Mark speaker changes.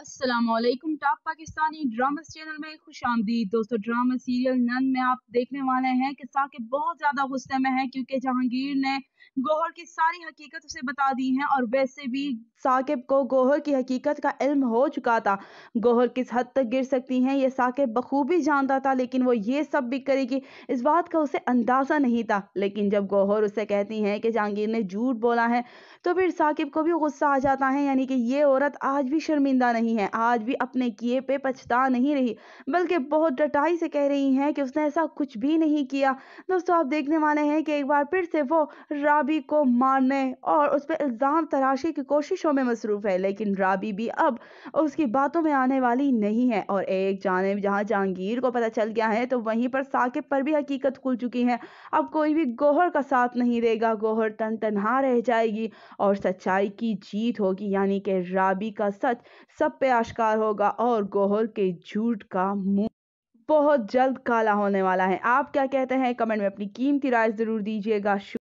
Speaker 1: Aslam top Pakistani drama channel में खुश आमदी दोस्तों ड्रामा सीरियल नन में आप देखने वाले हैं कि साकिब बहुत ज़्यादा गुस्से में है क्योंकि जहांगीर ने गोहर की सारी हकीकत उसे बता दी है और वैसे भी साकिब को गोहर की हकीकत का इल्म हो चुका था गोहर किस हद तक गिर सकती हैं ये साकिब बखूबी जानता था लेकिन वो ये सब भी करेगी इस बात का उसे अंदाज़ा नहीं था लेकिन जब गोहर उसे कहती हैं कि जहांगीर ने झूठ बोला है तो फिर साकिब को भी गुस्सा आ जाता है यानी कि ये औरत आज भी शर्मिंदा नहीं रही हैं आज भी अपने किए पे पछता नहीं रही बल्कि बहुत डटाई से कह रही हैं कि उसने ऐसा कुछ भी नहीं किया दोस्तों आप देखने वाले हैं कि एक बार फिर से वो राबी को मारने और उस पर इल्ज़ाम तराशी की कोशिशों में मसरूफ़ है लेकिन राबी भी अब उसकी बातों में आने वाली नहीं है और एक जाने जहाँ जहांगीर को पता चल गया है तो वहीं पर साकिब पर भी हकीकत खुल चुकी है अब कोई भी गोहर का साथ नहीं देगा गोहर तन तनहा रह जाएगी और सच्चाई की जीत होगी यानी कि राबी का सच सब पे आश्कार होगा और गोहर के झूठ का मुंह बहुत जल्द काला होने वाला है आप क्या कहते हैं कमेंट में अपनी कीमती राय ज़रूर दीजिएगा